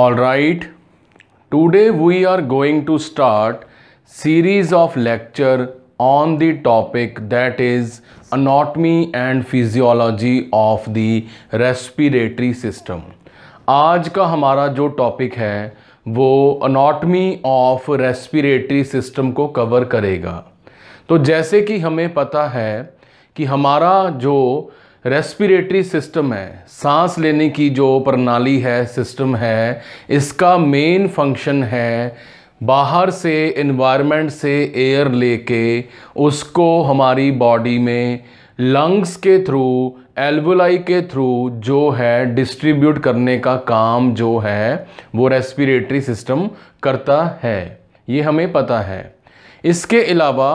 All right. Today we are going to start series of lecture on the topic that is anatomy and physiology of the respiratory system. आज का हमारा जो topic है वो anatomy of respiratory system को cover करेगा तो जैसे कि हमें पता है कि हमारा जो रेस्पिरेटरी सिस्टम है सांस लेने की जो प्रणाली है सिस्टम है इसका मेन फंक्शन है बाहर से इन्वायरमेंट से एयर लेके उसको हमारी बॉडी में लंग्स के थ्रू एल्वोलाई के थ्रू जो है डिस्ट्रीब्यूट करने का काम जो है वो रेस्पिरेटरी सिस्टम करता है ये हमें पता है इसके अलावा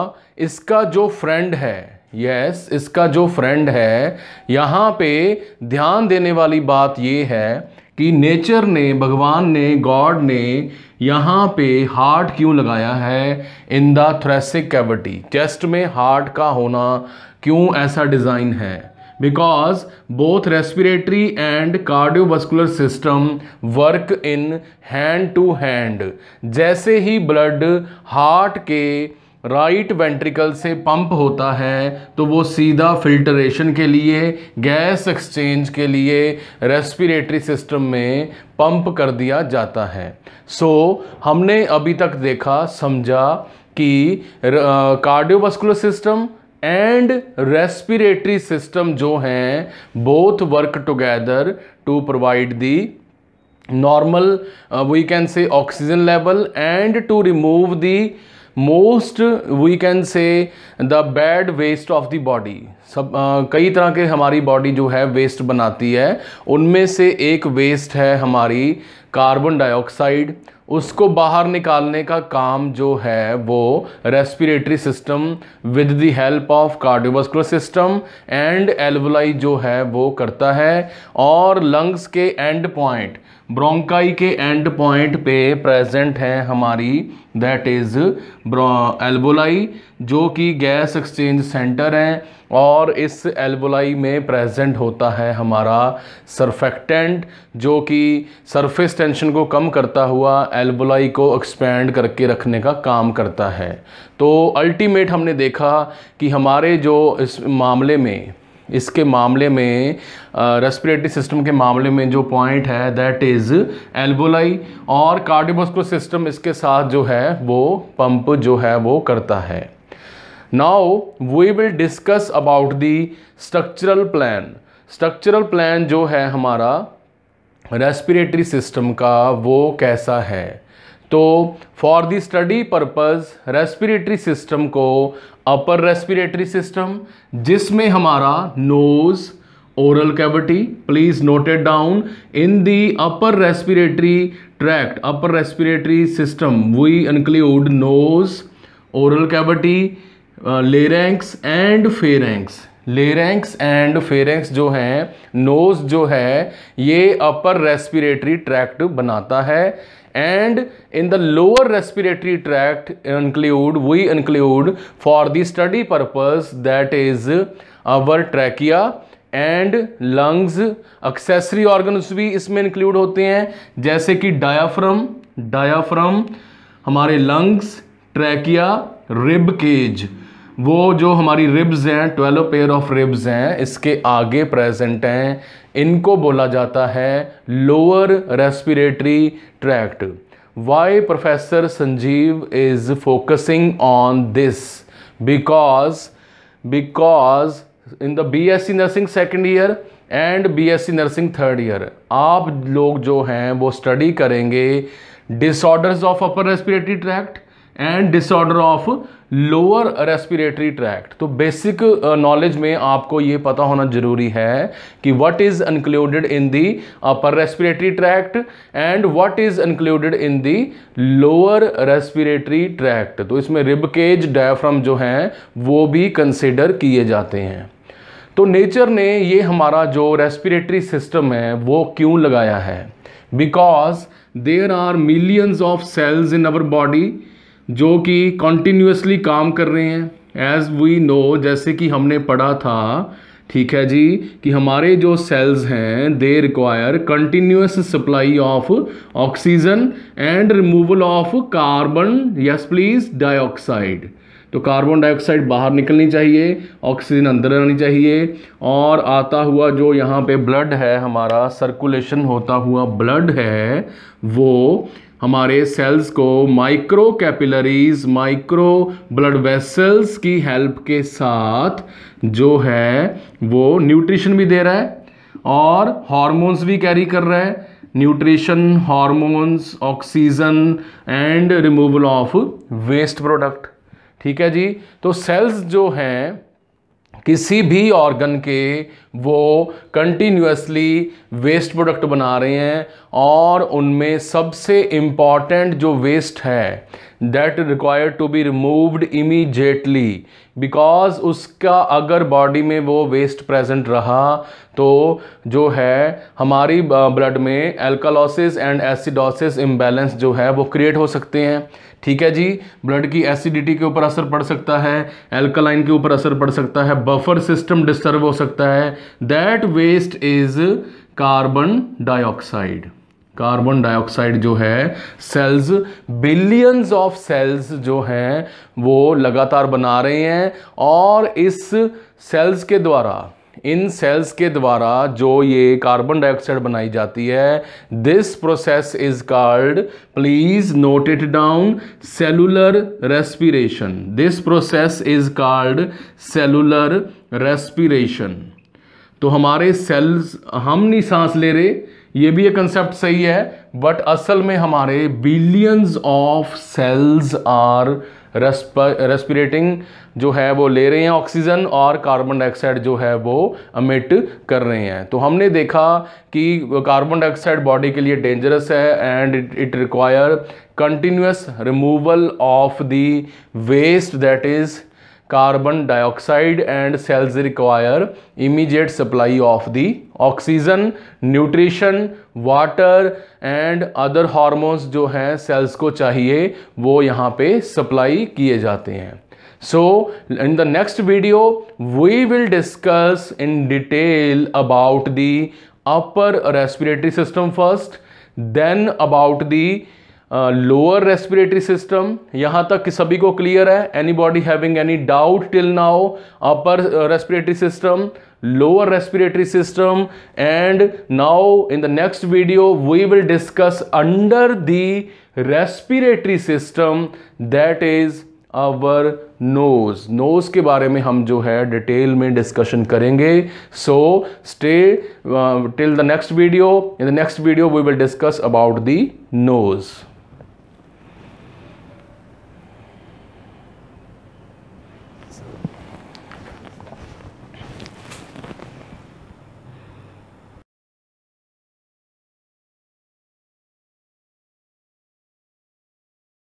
इसका जो फ्रेंड है यस yes, इसका जो फ्रेंड है यहाँ पे ध्यान देने वाली बात ये है कि नेचर ने भगवान ने गॉड ने यहाँ पे हार्ट क्यों लगाया है in the thoracic cavity chest में हार्ट का होना क्यों ऐसा डिज़ाइन है because both respiratory and cardiovascular system work in hand to hand जैसे ही ब्लड हार्ट के राइट वेंट्रिकल से पंप होता है तो वो सीधा फिल्टरेशन के लिए गैस एक्सचेंज के लिए रेस्पिरेटरी सिस्टम में पंप कर दिया जाता है सो so, हमने अभी तक देखा समझा कि cardiovascular system and respiratory system जो हैं both work together to provide the normal we can say oxygen level and to remove the most we can say the bad waste of the body सब आ, कई तरह के हमारी body जो है वेस्ट बनाती है उनमें से एक वेस्ट है हमारी कार्बन डाइऑक्साइड उसको बाहर निकालने का काम जो है वो respiratory system with the help of cardiovascular system and alveoli जो है वो करता है और लंग्स के एंड पॉइंट ब्रोंकाई के एंड पॉइंट पे प्रेजेंट है हमारी दैट इज़ एल्बोलाई जो कि गैस एक्सचेंज सेंटर हैं और इस एल्बोलाई में प्रेजेंट होता है हमारा सरफेक्टेंट जो कि सरफेस टेंशन को कम करता हुआ एल्बोलाई को एक्सपेंड करके रखने का काम करता है तो अल्टीमेट हमने देखा कि हमारे जो इस मामले में इसके मामले में रेस्पिरेटरी सिस्टम के मामले में जो पॉइंट है दैट इज़ एल्बोलाई और कार्डियोवास्कुलर सिस्टम इसके साथ जो है वो पंप जो है वो करता है now we will discuss about the structural plan structural plan जो है हमारा रेस्पिरेटरी सिस्टम का वो कैसा है तो for the study purpose respiratory system को अपर रेस्पिरेटरी सिस्टम जिसमें हमारा nose oral cavity please noted down in the upper respiratory tract upper respiratory system we include nose oral cavity larynx and pharynx larynx and pharynx जो हैं knows जो है ये अपर respiratory tract बनाता है and in the lower respiratory tract include we include for the study purpose that is our trachea and lungs accessory organs भी इसमें include होते हैं जैसे कि डायाफ्रम डायाफ्रम हमारे लंग्स ट्रैकिया रिब केज वो जो हमारी रिब्स हैं ट्वेल्व पेयर ऑफ रिब्स हैं इसके आगे प्रेजेंट हैं इनको बोला जाता है lower respiratory tract why professor Sanjeev is focusing on this because because in the B S C nursing second year and B S C nursing third year आप लोग जो हैं वो स्टडी करेंगे disorders of upper respiratory tract and disorder of lower respiratory tract तो basic knowledge uh, में आपको ये पता होना जरूरी है कि what is included in the upper respiratory tract and what is included in the lower respiratory tract तो इसमें रिबकेज डायफ्राम जो हैं वो भी कंसिडर किए जाते हैं तो नेचर ने ये हमारा जो रेस्पिरेटरी सिस्टम है वो क्यों लगाया है because there are millions of cells in our body जो कि कॉन्टीन्यूसली काम कर रहे हैं एज़ वी नो जैसे कि हमने पढ़ा था ठीक है जी कि हमारे जो सेल्स हैं they require continuous supply of oxygen and removal of carbon yes please dioxide तो कार्बन डाइऑक्साइड बाहर निकलनी चाहिए ऑक्सीजन अंदर आनी चाहिए और आता हुआ जो यहाँ पे ब्लड है हमारा सर्कुलेशन होता हुआ ब्लड है वो हमारे सेल्स को micro capillaries micro blood vessels की हेल्प के साथ जो है वो न्यूट्रिशन भी दे रहा है और हार्मोन्स भी कैरी कर रहा है nutrition hormones oxygen and removal of waste product ठीक है जी तो सेल्स जो है किसी भी ऑर्गन के वो कंटिन्यूसली वेस्ट प्रोडक्ट बना रहे हैं और उनमें सबसे इम्पॉर्टेंट जो वेस्ट है that require to be removed immediately because उसका अगर बॉडी में वो वेस्ट प्रेजेंट रहा तो जो है हमारी ब्लड में एल्कालोसिस एंड एसिडोसिस इम्बेलेंस जो है वो क्रिएट हो सकते हैं ठीक है जी ब्लड की एसिडिटी के ऊपर असर पड़ सकता है एल्कलाइन के ऊपर असर पड़ सकता है बफर सिस्टम डिस्टर्ब हो सकता है that waste is carbon dioxide carbon dioxide जो है सेल्स बिलियंस ऑफ सेल्स जो हैं वो लगातार बना रहे हैं और इस सेल्स के द्वारा इन सेल्स के द्वारा जो ये कार्बन डाइऑक्साइड बनाई जाती है this process is called please note it down cellular respiration this process is called cellular respiration तो हमारे सेल्स हम नहीं सांस ले रहे ये भी एक कंसेप्ट सही है बट असल में हमारे billions of cells are respirating जो है वो ले रहे हैं ऑक्सीजन और कार्बन डाइऑक्साइड जो है वो अमिट कर रहे हैं तो हमने देखा कि कार्बन डाइऑक्साइड बॉडी के लिए डेंजरस है and it require continuous removal of the waste that is carbon dioxide and cells require immediate supply of the oxygen nutrition water and other hormones जो हैं सेल्स को चाहिए वो यहाँ पे सप्लाई किए जाते हैं so in the next video we will discuss in detail about the upper respiratory system first then about the lower respiratory system यहाँ तक कि सभी को क्लियर है anybody having any doubt till now upper respiratory system lower respiratory system and now in the next video we will discuss under the respiratory system that is our nose nose के बारे में हम जो है detail में discussion करेंगे so stay till the next video in the next video we will discuss about the nose